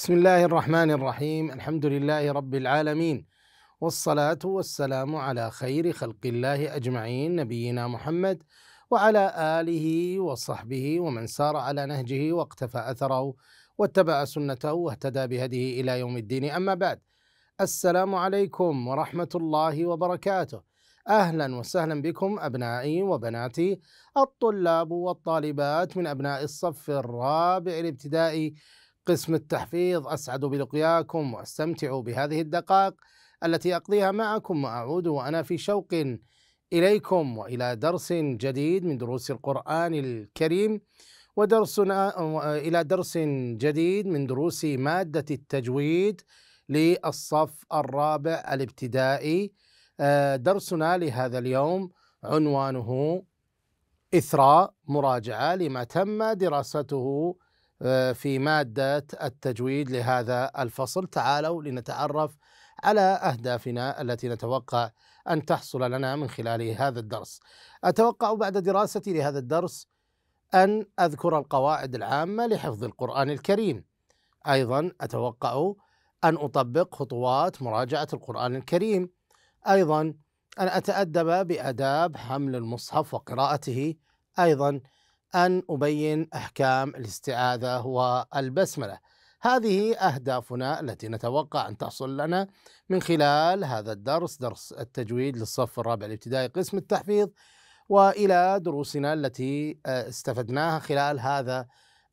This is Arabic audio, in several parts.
بسم الله الرحمن الرحيم الحمد لله رب العالمين والصلاه والسلام على خير خلق الله اجمعين نبينا محمد وعلى اله وصحبه ومن سار على نهجه واقتفى اثره واتبع سنته واهتدى بهديه الى يوم الدين اما بعد السلام عليكم ورحمه الله وبركاته اهلا وسهلا بكم ابنائي وبناتي الطلاب والطالبات من ابناء الصف الرابع الابتدائي قسم التحفيظ أسعد بلقياكم واستمتع بهذه الدقائق التي أقضيها معكم وأعود وأنا في شوق إليكم وإلى درس جديد من دروس القرآن الكريم ودرسنا إلى درس جديد من دروس مادة التجويد للصف الرابع الابتدائي آه، درسنا لهذا اليوم عنوانه إثراء مراجعة لما تم دراسته آه، في مادة التجويد لهذا الفصل تعالوا لنتعرف على أهدافنا التي نتوقع أن تحصل لنا من خلال هذا الدرس أتوقع بعد دراستي لهذا الدرس أن أذكر القواعد العامة لحفظ القرآن الكريم أيضا أتوقع أن أطبق خطوات مراجعة القرآن الكريم أيضا أن أتأدب بآداب حمل المصحف وقراءته أيضا أن أبين أحكام الاستعاذة والبسملة هذه أهدافنا التي نتوقع أن تحصل لنا من خلال هذا الدرس درس التجويد للصف الرابع الابتدائي قسم التحفيظ وإلى دروسنا التي آه، استفدناها خلال هذا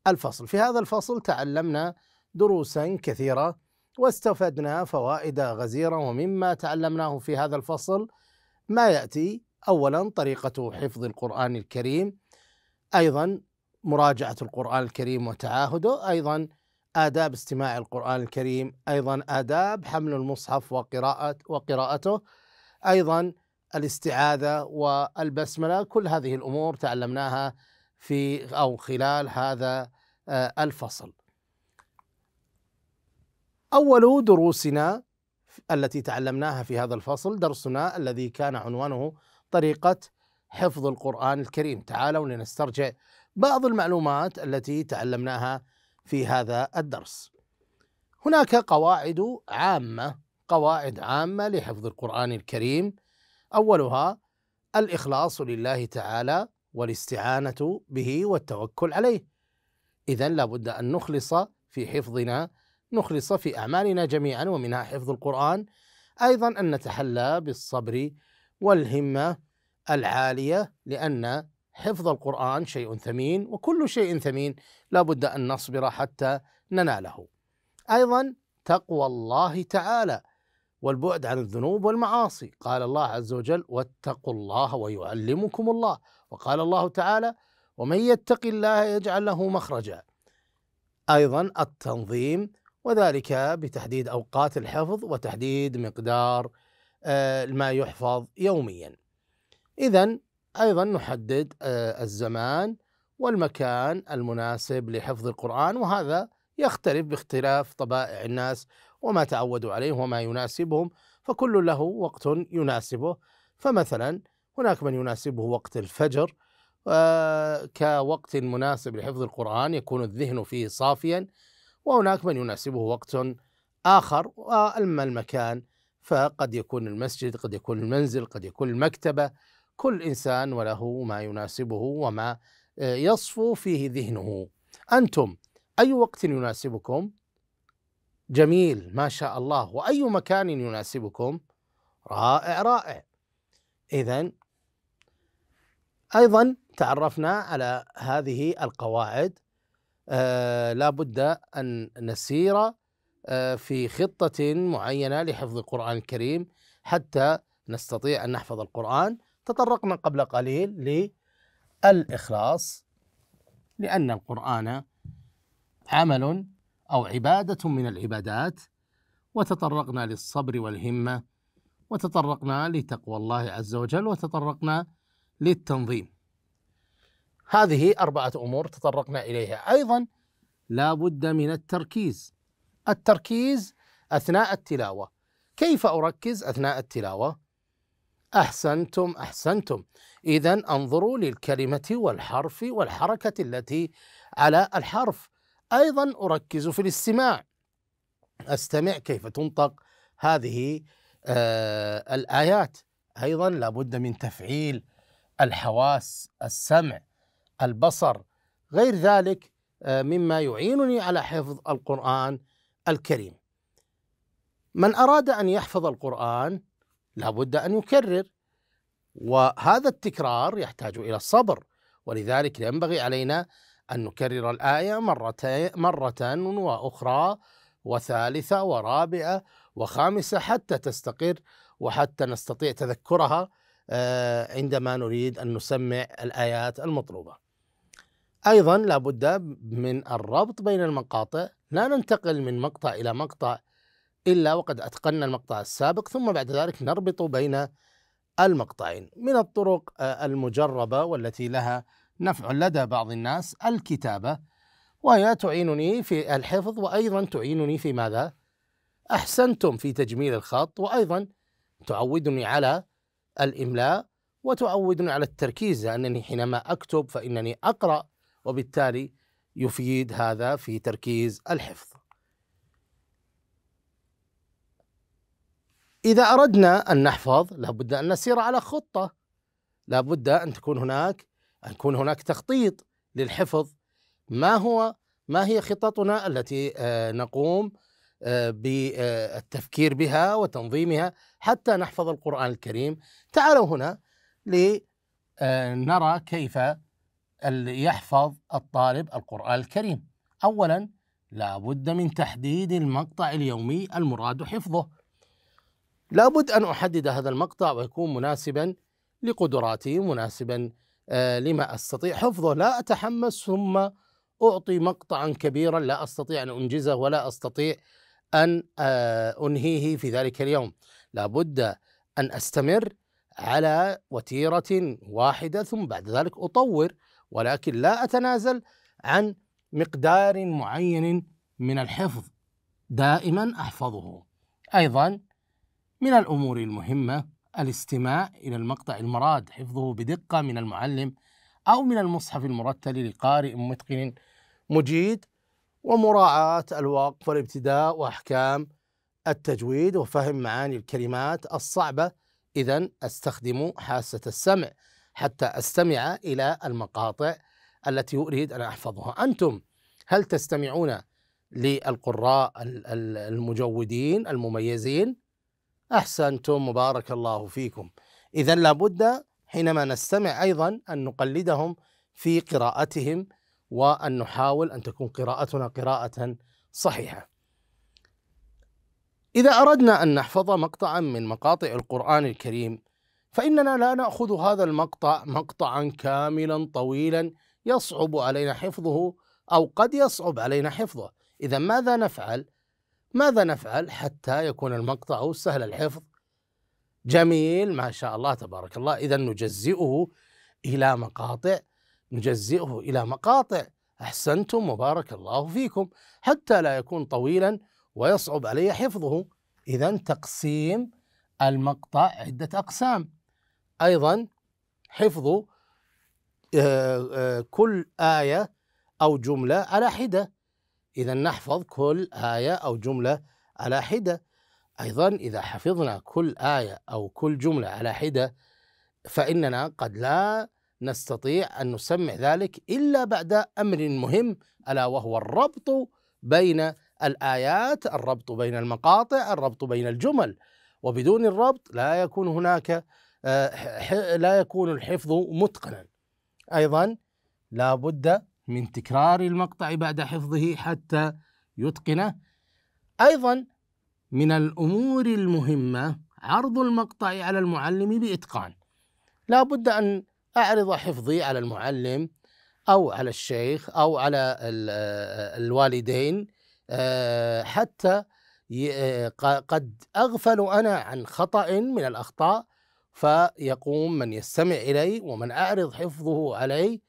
الفصل في هذا الفصل تعلمنا دروسا كثيرة واستفدنا فوائد غزيرة ومما تعلمناه في هذا الفصل ما يأتي أولا طريقة حفظ القرآن الكريم ايضا مراجعه القران الكريم وتعاهده ايضا آداب استماع القرآن الكريم، أيضا آداب حمل المصحف وقراءة وقراءته، أيضا الاستعاذة والبسملة، كل هذه الأمور تعلمناها في أو خلال هذا آه، الفصل. أول دروسنا التي تعلمناها في هذا الفصل درسنا الذي كان عنوانه طريقة حفظ القرآن الكريم تعالوا لنسترجع بعض المعلومات التي تعلمناها في هذا الدرس هناك قواعد عامة قواعد عامة لحفظ القرآن الكريم أولها الإخلاص لله تعالى والاستعانة به والتوكل عليه إذا لابد أن نخلص في حفظنا نخلص في أعمالنا جميعا ومنها حفظ القرآن أيضا أن نتحلى بالصبر والهمة العالية لأن حفظ القرآن شيء ثمين وكل شيء ثمين لا بد أن نصبر حتى نناله أيضا تقوى الله تعالى والبعد عن الذنوب والمعاصي قال الله عز وجل واتقوا الله ويعلمكم الله وقال الله تعالى ومن يتق الله يجعل له مخرجا ايضا التنظيم وذلك بتحديد اوقات الحفظ وتحديد مقدار آه، ما يحفظ يوميا إذا أيضا نحدد آه، الزمان والمكان المناسب لحفظ القرآن وهذا يختلف باختلاف طبائع الناس وما تعودوا عليه وما يناسبهم فكل له وقت يناسبه فمثلا هناك من يناسبه وقت الفجر آه، كوقت مناسب لحفظ القرآن يكون الذهن فيه صافيا وهناك من يناسبه وقت آخر وأما المكان فقد يكون المسجد قد يكون المنزل قد يكون المكتبة كل انسان وله ما يناسبه وما آه، يصفو فيه ذهنه انتم اي وقت يناسبكم جميل ما شاء الله واي مكان يناسبكم رائع رائع اذا ايضا تعرفنا على هذه القواعد آه لا بد ان نسير آه في خطه معينه لحفظ القران الكريم حتى نستطيع ان نحفظ القران تطرقنا قبل قليل للإخلاص لأن القرآن عمل أو عبادة من العبادات وتطرقنا للصبر والهمة وتطرقنا لتقوى الله عز وجل وتطرقنا للتنظيم هذه أربعة أمور تطرقنا إليها أيضا لا بد من التركيز التركيز أثناء التلاوة كيف أركز أثناء التلاوة احسنتم احسنتم اذا انظروا للكلمه والحرف والحركه التي على الحرف ايضا اركز في الاستماع استمع كيف تنطق هذه آه الايات ايضا لابد من تفعيل الحواس السمع البصر غير ذلك آه مما يعينني على حفظ القران الكريم من اراد ان يحفظ القران لابد أن يكرر وهذا التكرار يحتاج إلى الصبر ولذلك ينبغي علينا أن نكرر الآية مرة, مرة وأخرى وثالثة ورابعة وخامسة حتى تستقر وحتى نستطيع تذكرها آه، عندما نريد أن نسمع الآيات المطلوبة أيضا لابد من الربط بين المقاطع لا ننتقل من مقطع إلى مقطع إلا وقد أتقنا المقطع السابق ثم بعد ذلك نربط بين المقطعين من الطرق آه، المجربة والتي لها نفع لدى بعض الناس الكتابة وهي تعينني في الحفظ وأيضا تعينني في ماذا؟ أحسنتم في تجميل الخط وأيضا تعودني على الإملاء وتعودني على التركيز لأنني حينما أكتب فإنني أقرأ وبالتالي يفيد هذا في تركيز الحفظ إذا أردنا أن نحفظ لابد أن نسير على خطة لابد أن تكون هناك أن يكون هناك تخطيط للحفظ ما هو ما هي خططنا التي آه، نقوم آه، بالتفكير بها وتنظيمها حتى نحفظ القرآن الكريم تعالوا هنا لنرى آه، كيف يحفظ الطالب القرآن الكريم أولا لا بد من تحديد المقطع اليومي المراد حفظه لابد أن أحدد هذا المقطع ويكون مناسبا لقدراتي مناسبا آه، لما أستطيع حفظه لا أتحمس ثم أعطي مقطعا كبيرا لا أستطيع أن أنجزه ولا أستطيع أن آه، أنهيه في ذلك اليوم لابد أن أستمر على وتيرة واحدة ثم بعد ذلك أطور ولكن لا أتنازل عن مقدار معين من الحفظ دائما أحفظه أيضا من الأمور المهمة الاستماع إلى المقطع المراد حفظه بدقة من المعلم أو من المصحف المرتل لقارئ متقن مجيد ومراعاة الوقف والابتداء وأحكام التجويد وفهم معاني الكلمات الصعبة إذا أستخدم حاسة السمع حتى أستمع إلى المقاطع التي أريد أن أحفظها أنتم هل تستمعون للقراء المجودين المميزين احسنتم وبارك الله فيكم اذا لابد حينما نستمع ايضا ان نقلدهم في قراءتهم وان نحاول ان تكون قراءتنا قراءه صحيحه اذا اردنا ان نحفظ مقطعا من مقاطع القران الكريم فاننا لا ناخذ هذا المقطع مقطعا كاملا طويلا يصعب علينا حفظه او قد يصعب علينا حفظه اذا ماذا نفعل ماذا نفعل حتى يكون المقطع سهل الحفظ جميل ما شاء الله تبارك الله إذا نجزئه إلى مقاطع نجزئه إلى مقاطع أحسنتم وبارك الله فيكم حتى لا يكون طويلا ويصعب علي حفظه إذا تقسيم المقطع عدة أقسام أيضا حفظ آه، آه، كل آية أو جملة على حدة إذا نحفظ كل آية أو جملة على حدة أيضا إذا حفظنا كل آية أو كل جملة على حدة فإننا قد لا نستطيع أن نسمع ذلك إلا بعد أمر مهم ألا وهو الربط بين الآيات الربط بين المقاطع الربط بين الجمل وبدون الربط لا يكون هناك آه، لا يكون الحفظ متقنا أيضا لا بد من تكرار المقطع بعد حفظه حتى يتقنه ايضا من الامور المهمه عرض المقطع على المعلم باتقان لا بد ان اعرض حفظي على المعلم او على الشيخ او على الوالدين آه، حتى آه، قد اغفل انا عن خطا من الاخطاء فيقوم من يستمع الي ومن اعرض حفظه علي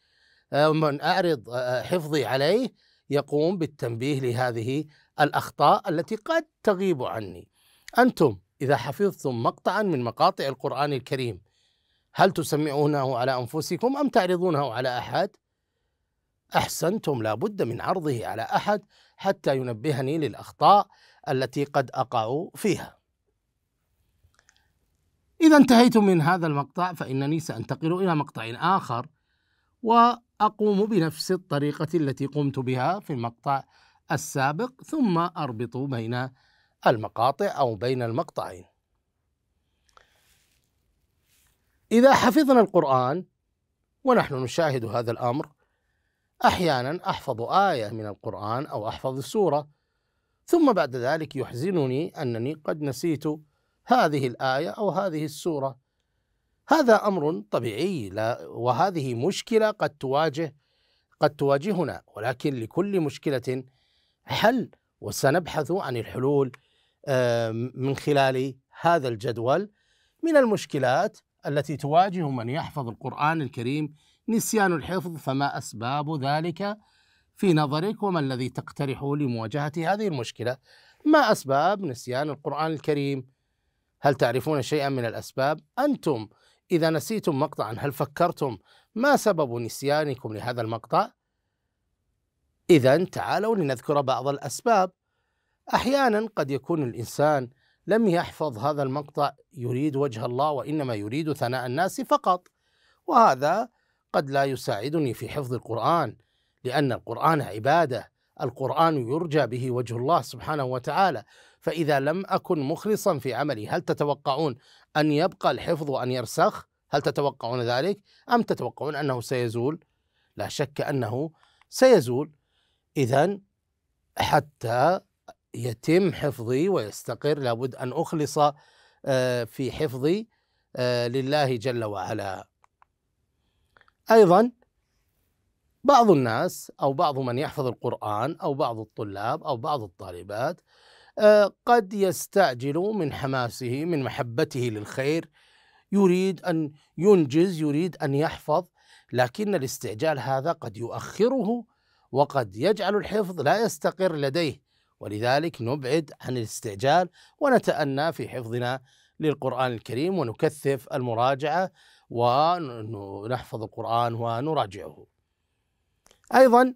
من أعرض حفظي عليه يقوم بالتنبيه لهذه الأخطاء التي قد تغيب عني أنتم إذا حفظتم مقطعا من مقاطع القرآن الكريم هل تسمعونه على أنفسكم أم تعرضونه على أحد؟ أحسنتم لا بد من عرضه على أحد حتى ينبهني للأخطاء التي قد أقع فيها إذا انتهيت من هذا المقطع فإنني سأنتقل إلى مقطع آخر و أقوم بنفس الطريقة التي قمت بها في المقطع السابق ثم أربط بين المقاطع أو بين المقطعين إذا حفظنا القرآن ونحن نشاهد هذا الأمر أحيانا أحفظ آية من القرآن أو أحفظ سورة ثم بعد ذلك يحزنني أنني قد نسيت هذه الآية أو هذه السورة هذا امر طبيعي لا وهذه مشكله قد تواجه قد تواجهنا ولكن لكل مشكله حل وسنبحث عن الحلول آه، من خلال هذا الجدول من المشكلات التي تواجه من يحفظ القرآن الكريم نسيان الحفظ فما أسباب ذلك في نظرك وما الذي تقترحه لمواجهة هذه المشكلة ما أسباب نسيان القرآن الكريم هل تعرفون شيئا من الأسباب أنتم إذا نسيتم مقطعا هل فكرتم ما سبب نسيانكم لهذا المقطع؟ إذا تعالوا لنذكر بعض الأسباب أحيانا قد يكون الإنسان لم يحفظ هذا المقطع يريد وجه الله وإنما يريد ثناء الناس فقط وهذا قد لا يساعدني في حفظ القرآن لأن القرآن عبادة القرآن يرجى به وجه الله سبحانه وتعالى فإذا لم أكن مخلصا في عملي هل تتوقعون أن يبقى الحفظ وأن يرسخ هل تتوقعون ذلك أم تتوقعون أنه سيزول لا شك أنه سيزول إذا حتى يتم حفظي ويستقر لابد أن أخلص آه، في حفظي آه، لله جل وعلا أيضا بعض الناس أو بعض من يحفظ القرآن أو بعض الطلاب أو بعض الطالبات آه، قد يستعجل من حماسه من محبته للخير يريد ان ينجز يريد ان يحفظ لكن الاستعجال هذا قد يؤخره وقد يجعل الحفظ لا يستقر لديه ولذلك نبعد عن الاستعجال ونتأنى في حفظنا للقرآن الكريم ونكثف المراجعة ونحفظ القرآن ونراجعه. أيضا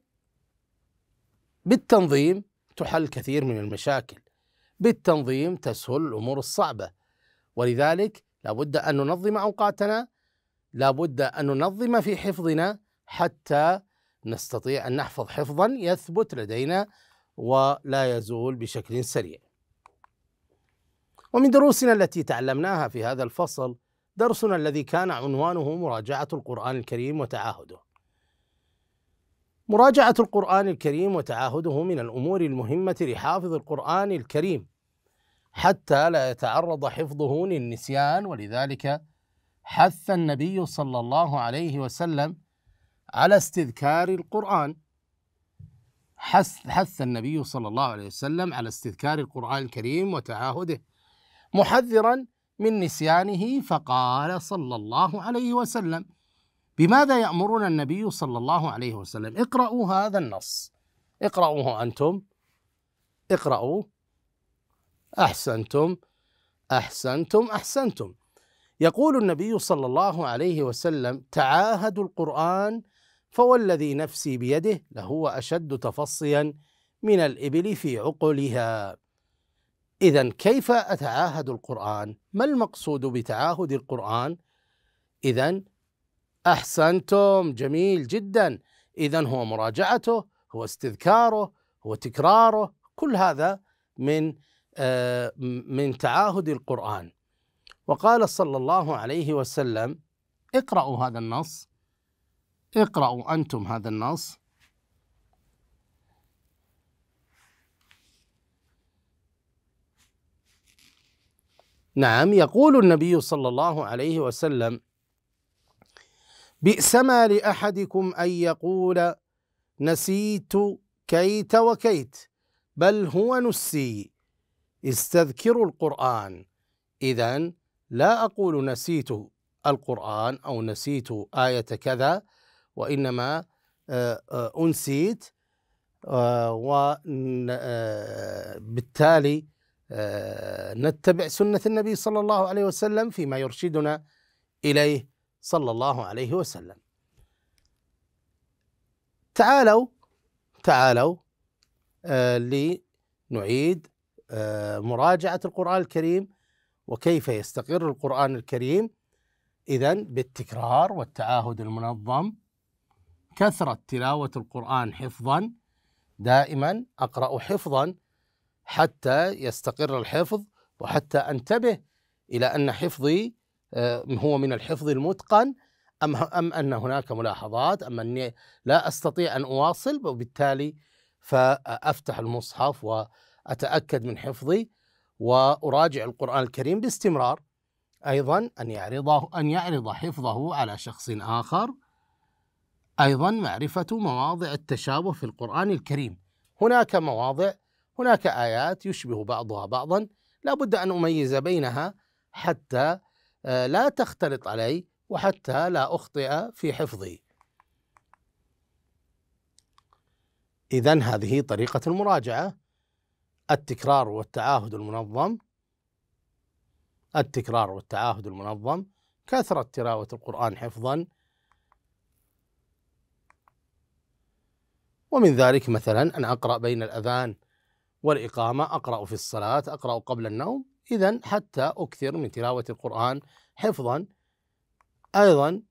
بالتنظيم تحل كثير من المشاكل بالتنظيم تسهل الأمور الصعبة ولذلك لابد أن ننظم أوقاتنا لابد أن ننظم في حفظنا حتى نستطيع أن نحفظ حفظا يثبت لدينا ولا يزول بشكل سريع ومن دروسنا التي تعلمناها في هذا الفصل درسنا الذي كان عنوانه مراجعة القرآن الكريم وتعاهده مراجعة القرآن الكريم وتعاهده من الأمور المهمة لحافظ القرآن الكريم حتى لا يتعرض حفظه للنسيان ولذلك حث النبي صلى الله عليه وسلم على استذكار القرآن حث, حث النبي صلى الله عليه وسلم على استذكار القرآن الكريم وتعاهده محذرا من نسيانه فقال صلى الله عليه وسلم بماذا يأمرنا النبي صلى الله عليه وسلم اقرأوا هذا النص اقرأوه أنتم اقرأوا أحسنتم أحسنتم أحسنتم يقول النبي صلى الله عليه وسلم تعاهدوا القرآن فوالذي نفسي بيده لهو أشد تفصيا من الإبل في عقلها إذا كيف أتعاهد القرآن؟ ما المقصود بتعاهد القرآن؟ إذا احسنتم جميل جدا اذا هو مراجعته هو استذكاره هو تكراره كل هذا من آه، من تعاهد القران وقال صلى الله عليه وسلم اقرأوا هذا النص اقرأوا أنتم هذا النص نعم يقول النبي صلى الله عليه وسلم بئس ما لأحدكم أن يقول نسيت كيت وكيت بل هو نسي استذكروا القرآن إذا لا أقول نسيت القرآن أو نسيت آية كذا وإنما آه، آه، أنسيت آه، وبالتالي نتبع سنة النبي صلى الله عليه وسلم فيما يرشدنا إليه صلى الله عليه وسلم تعالوا تعالوا آه لنعيد آه مراجعة القرآن الكريم وكيف يستقر القرآن الكريم إذا بالتكرار والتعاهد المنظم كثرة تلاوة القرآن حفظا دائما أقرأ حفظا حتى يستقر الحفظ وحتى أنتبه إلى أن حفظي آه، هو من الحفظ المتقن أم, أم أن هناك ملاحظات أم أني لا أستطيع أن أواصل وبالتالي فأفتح المصحف وأتأكد من حفظي وأراجع القرآن الكريم باستمرار أيضا أن يعرضه أن يعرض حفظه على شخص آخر أيضا معرفة مواضع التشابه في القرآن الكريم هناك مواضع هناك آيات يشبه بعضها بعضا لا بد أن أميز بينها حتى آه، لا تختلط علي وحتى لا أخطئ في حفظي إذا هذه طريقة المراجعة التكرار والتعاهد المنظم التكرار والتعاهد المنظم كثرة تلاوة القرآن حفظا ومن ذلك مثلا أن أقرأ بين الأذان والإقامة أقرأ في الصلاة أقرأ قبل النوم إذا حتى أكثر من تلاوة القرآن حفظا أيضا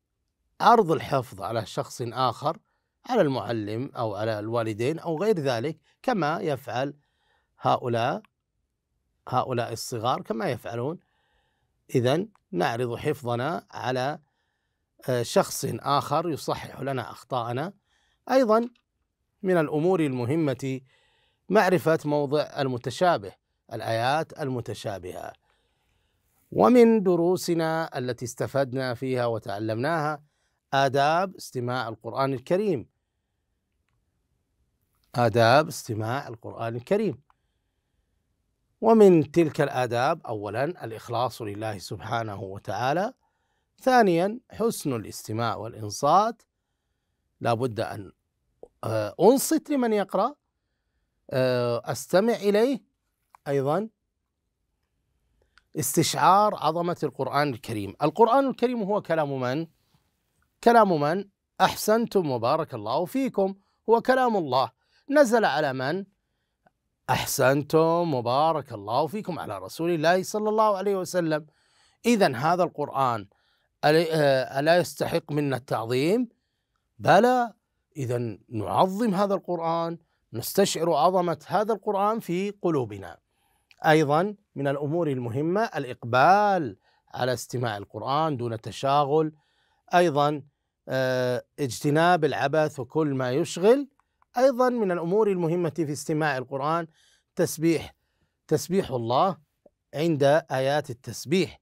عرض الحفظ على شخص آخر على المعلم أو على الوالدين أو غير ذلك كما يفعل هؤلاء هؤلاء الصغار كما يفعلون إذا نعرض حفظنا على آه، شخص آخر يصحح لنا أخطاءنا أيضا من الأمور المهمة معرفة موضع المتشابه الآيات المتشابهة ومن دروسنا التي استفدنا فيها وتعلمناها آداب استماع القرآن الكريم آداب استماع القرآن الكريم ومن تلك الآداب أولا الإخلاص لله سبحانه وتعالى ثانيا حسن الاستماع والإنصات لا بد أن آه، أنصت لمن يقرأ آه، أستمع إليه أيضا استشعار عظمة القرآن الكريم القرآن الكريم هو كلام من؟ كلام من؟ أحسنتم وبارك الله فيكم هو كلام الله نزل على من؟ أحسنتم وبارك الله فيكم على رسول الله صلى الله عليه وسلم إذا هذا القرآن آه، ألا يستحق منا التعظيم؟ بلى إذا نعظم هذا القرآن نستشعر عظمة هذا القرآن في قلوبنا أيضا من الأمور المهمة الإقبال على استماع القرآن دون تشاغل أيضا آه، اجتناب العبث وكل ما يشغل أيضا من الأمور المهمة في استماع القرآن تسبيح تسبيح الله عند آيات التسبيح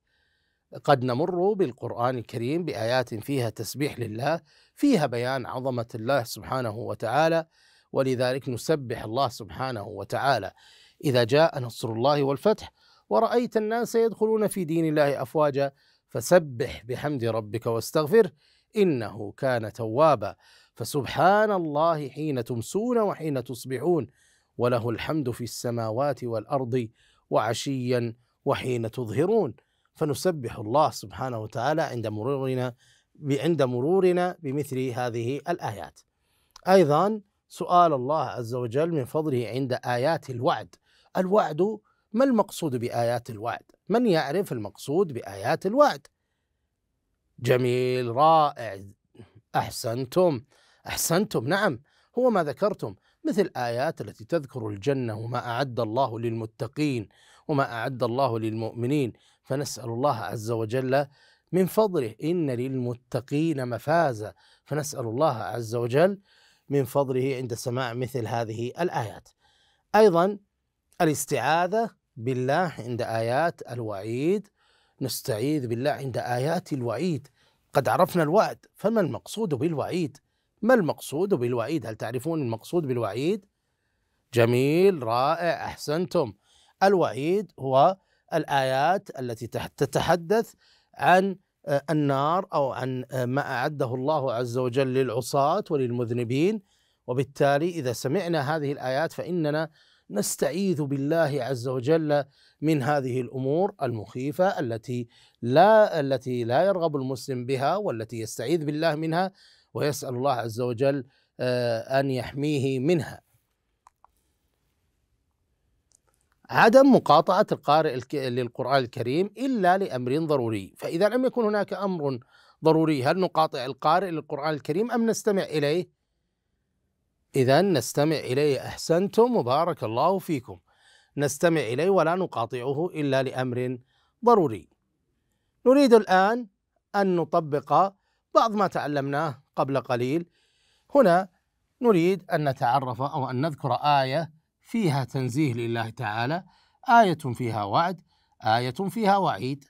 قد نمر بالقرآن الكريم بآيات فيها تسبيح لله فيها بيان عظمة الله سبحانه وتعالى ولذلك نسبح الله سبحانه وتعالى إذا جاء نصر الله والفتح ورأيت الناس يدخلون في دين الله أفواجا فسبح بحمد ربك واستغفره إنه كان توابا فسبحان الله حين تمسون وحين تصبحون وله الحمد في السماوات والأرض وعشيا وحين تظهرون فنسبح الله سبحانه وتعالى عند مرورنا عند مرورنا بمثل هذه الآيات أيضا سؤال الله عز وجل من فضله عند آيات الوعد الوعد ما المقصود بآيات الوعد؟ من يعرف المقصود بآيات الوعد؟ جميل رائع أحسنتم أحسنتم نعم هو ما ذكرتم مثل آيات التي تذكر الجنة وما أعد الله للمتقين وما أعد الله للمؤمنين فنسأل الله عز وجل من فضله إن للمتقين مفازة فنسأل الله عز وجل من فضله عند سماع مثل هذه الآيات أيضا الاستعاذة بالله عند آيات الوعيد نستعيذ بالله عند آيات الوعيد قد عرفنا الوعد فما المقصود بالوعيد ما المقصود بالوعيد هل تعرفون المقصود بالوعيد جميل رائع أحسنتم الوعيد هو الآيات التي تتحدث عن آه، النار أو عن آه، ما أعده الله عز وجل للعصاة وللمذنبين وبالتالي إذا سمعنا هذه الآيات فإننا نستعيذ بالله عز وجل من هذه الامور المخيفه التي لا التي لا يرغب المسلم بها والتي يستعيذ بالله منها ويسال الله عز وجل آه، ان يحميه منها. عدم مقاطعه القارئ للقران الكريم الا لامر ضروري، فاذا لم يكن هناك امر ضروري هل نقاطع القارئ للقران الكريم ام نستمع اليه؟ إذا نستمع إليه أحسنتم وبارك الله فيكم نستمع إليه ولا نقاطعه إلا لأمر ضروري نريد الآن أن نطبق بعض ما تعلمناه قبل قليل هنا نريد أن نتعرف أو أن نذكر آية فيها تنزيه لله تعالى آية فيها وعد آية فيها وعيد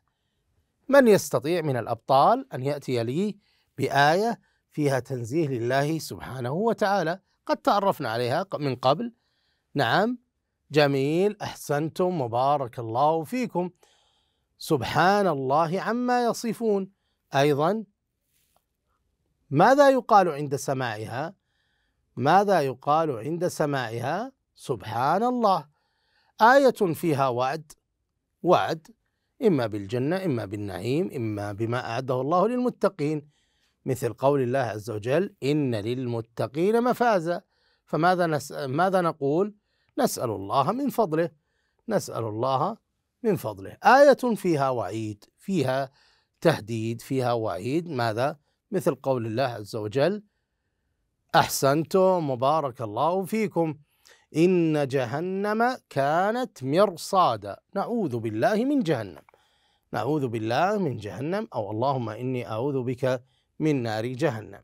من يستطيع من الأبطال أن يأتي لي بآية فيها تنزيه لله سبحانه وتعالى قد تعرفنا عليها من قبل نعم جميل احسنتم وبارك الله فيكم سبحان الله عما يصفون ايضا ماذا يقال عند سماعها ماذا يقال عند سماعها سبحان الله ايه فيها وعد وعد اما بالجنه اما بالنعيم اما بما اعده الله للمتقين مثل قول الله عز وجل إن للمتقين مفازة فماذا نس... ماذا نقول نسأل الله من فضله نسأل الله من فضله آية فيها وعيد فيها تهديد فيها وعيد ماذا مثل قول الله عز وجل أحسنتم وبارك الله فيكم إن جهنم كانت مرصادا نعوذ بالله من جهنم نعوذ بالله من جهنم أو اللهم إني أعوذ بك من نار جهنم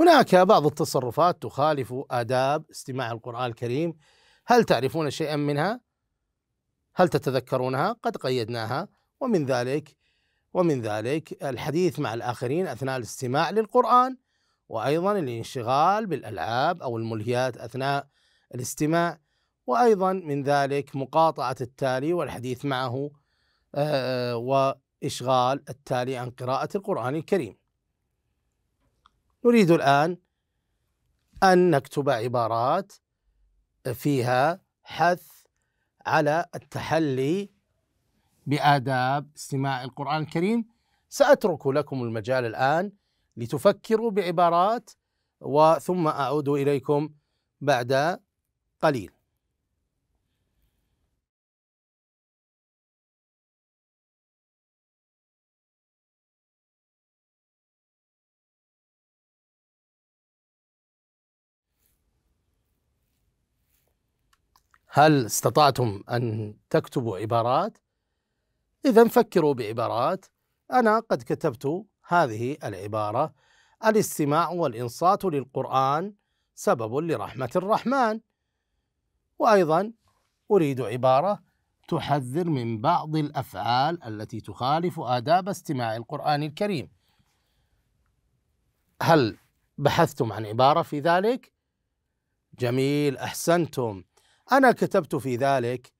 هناك بعض التصرفات تخالف آداب استماع القرآن الكريم هل تعرفون شيئا منها؟ هل تتذكرونها؟ قد قيدناها ومن ذلك ومن ذلك الحديث مع الآخرين أثناء الاستماع للقرآن وأيضا الانشغال بالألعاب أو الملهيات أثناء الاستماع وأيضا من ذلك مقاطعة التالي والحديث معه آه إشغال التالي عن قراءة القرآن الكريم. نريد الآن أن نكتب عبارات فيها حث على التحلي بآداب استماع القرآن الكريم. سأترك لكم المجال الآن لتفكروا بعبارات وثم أعود إليكم بعد قليل. هل استطعتم أن تكتبوا عبارات؟ إذا فكروا بعبارات أنا قد كتبت هذه العبارة الاستماع والإنصات للقرآن سبب لرحمة الرحمن وأيضا أريد عبارة تحذر من بعض الأفعال التي تخالف آداب استماع القرآن الكريم هل بحثتم عن عبارة في ذلك؟ جميل أحسنتم أنا كتبت في ذلك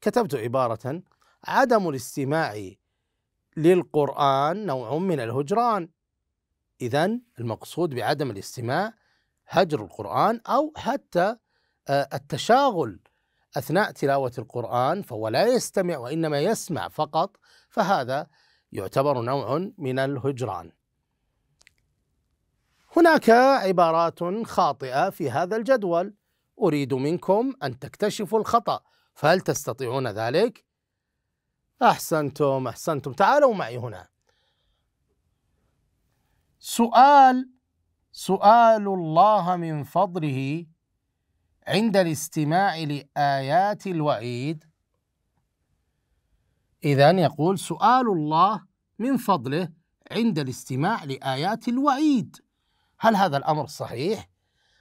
كتبت عبارة عدم الاستماع للقرآن نوع من الهجران إذا المقصود بعدم الاستماع هجر القرآن أو حتى آه، التشاغل أثناء تلاوة القرآن فهو لا يستمع وإنما يسمع فقط فهذا يعتبر نوع من الهجران هناك عبارات خاطئة في هذا الجدول أريد منكم أن تكتشفوا الخطأ فهل تستطيعون ذلك؟ أحسنتم أحسنتم تعالوا معي هنا سؤال سؤال الله من فضله عند الاستماع لآيات الوعيد إذا يقول سؤال الله من فضله عند الاستماع لآيات الوعيد هل هذا الأمر صحيح؟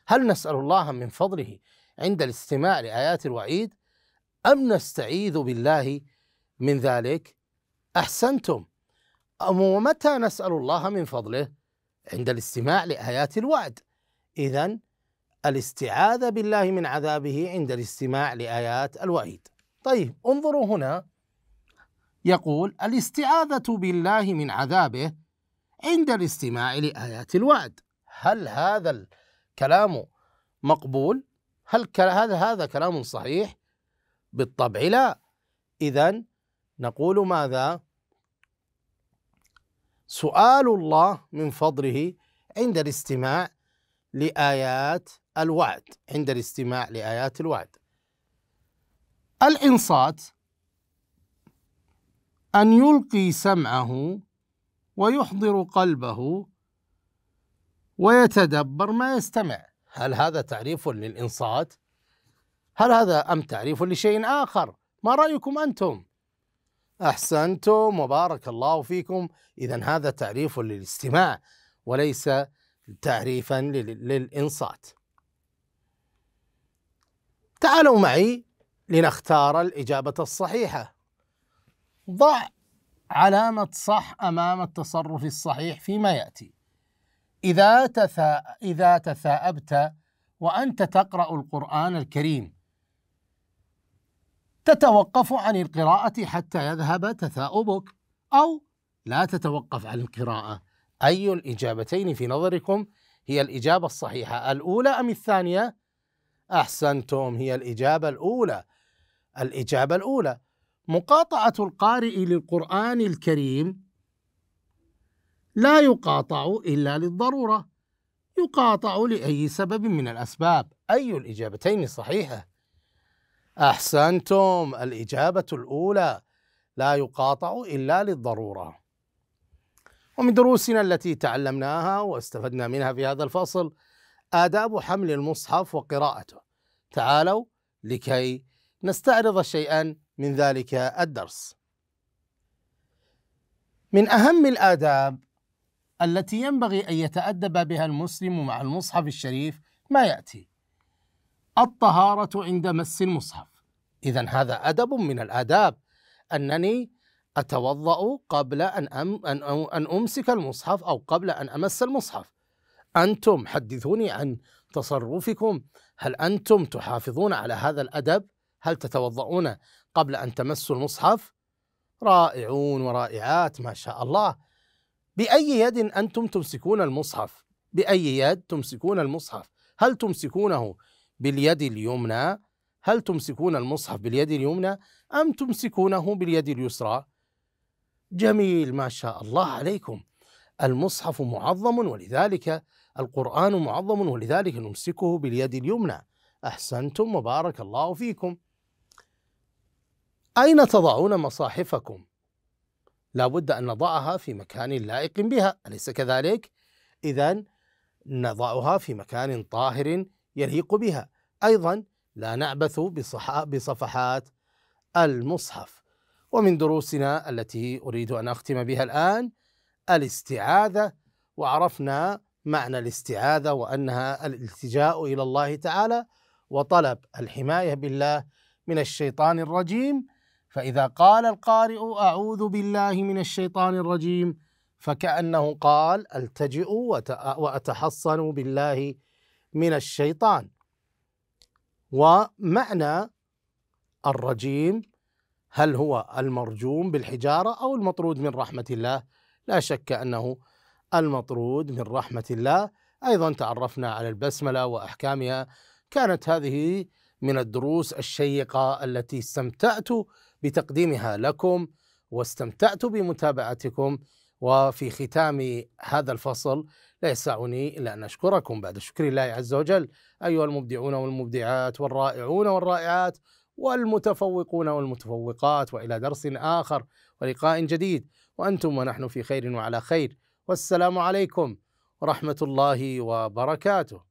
هل نسأل الله من فضله عند الاستماع لآيات الوعيد أم نستعيذ بالله من ذلك؟ أحسنتم ومتى نسأل الله من فضله؟ عند الاستماع لآيات الوعد إذا الاستعاذة بالله من عذابه عند الاستماع لآيات الوعيد طيب انظروا هنا يقول الاستعاذة بالله من عذابه عند الاستماع لآيات الوعد هل هذا كلامه مقبول هل هذا هذا كلام صحيح بالطبع لا اذا نقول ماذا سؤال الله من فضله عند الاستماع لآيات الوعد عند الاستماع لآيات الوعد الإنصات أن يلقي سمعه ويحضر قلبه ويتدبر ما يستمع هل هذا تعريف للإنصات؟ هل هذا أم تعريف لشيء آخر؟ ما رأيكم أنتم؟ أحسنتم وبارك الله فيكم إذا هذا تعريف للاستماع وليس تعريفا للإنصات تعالوا معي لنختار الإجابة الصحيحة ضع علامة صح أمام التصرف الصحيح فيما يأتي إذا تثا إذا تثاءبت وأنت تقرأ القرآن الكريم تتوقف عن القراءة حتى يذهب تثاؤبك أو لا تتوقف عن القراءة أي الإجابتين في نظركم هي الإجابة الصحيحة الأولى أم الثانية؟ أحسنتم هي الإجابة الأولى الإجابة الأولى مقاطعة القارئ للقرآن الكريم لا يقاطع إلا للضرورة يقاطع لأي سبب من الأسباب أي الإجابتين صحيحة أحسنتم الإجابة الأولى لا يقاطع إلا للضرورة ومن دروسنا التي تعلمناها واستفدنا منها في هذا الفصل آداب حمل المصحف وقراءته تعالوا لكي نستعرض شيئا من ذلك الدرس من أهم الآداب التي ينبغي أن يتأدب بها المسلم مع المصحف الشريف ما يأتي الطهارة عند مس المصحف إذا هذا أدب من الآداب أنني أتوضأ قبل أن, أم أن, أن أمسك المصحف أو قبل أن أمس المصحف أنتم حدثوني عن تصرفكم هل أنتم تحافظون على هذا الأدب هل تتوضؤون قبل أن تمسوا المصحف رائعون ورائعات ما شاء الله بأي يد أنتم تمسكون المصحف بأي يد تمسكون المصحف هل تمسكونه باليد اليمنى هل تمسكون المصحف باليد اليمنى أم تمسكونه باليد اليسرى جميل ما شاء الله عليكم المصحف معظم ولذلك القرآن معظم ولذلك نمسكه باليد اليمنى أحسنتم وبارك الله فيكم أين تضعون مصاحفكم لا بد أن نضعها في مكان لائق بها أليس كذلك؟ إذا نضعها في مكان طاهر يليق بها أيضا لا نعبث بصفحات المصحف ومن دروسنا التي أريد أن أختم بها الآن الاستعاذة وعرفنا معنى الاستعاذة وأنها الالتجاء إلى الله تعالى وطلب الحماية بالله من الشيطان الرجيم فإذا قال القارئ أعوذ بالله من الشيطان الرجيم فكأنه قال ألتجئ وأتحصن بالله من الشيطان ومعنى الرجيم هل هو المرجوم بالحجارة أو المطرود من رحمة الله لا شك أنه المطرود من رحمة الله أيضا تعرفنا على البسملة وأحكامها كانت هذه من الدروس الشيقة التي استمتعت بتقديمها لكم واستمتعت بمتابعتكم وفي ختام هذا الفصل لا يسعني إلا أن أشكركم بعد شكر الله عز وجل أيها المبدعون والمبدعات والرائعون والرائعات والمتفوقون والمتفوقات وإلى درس آخر ولقاء جديد وأنتم ونحن في خير وعلى خير والسلام عليكم ورحمة الله وبركاته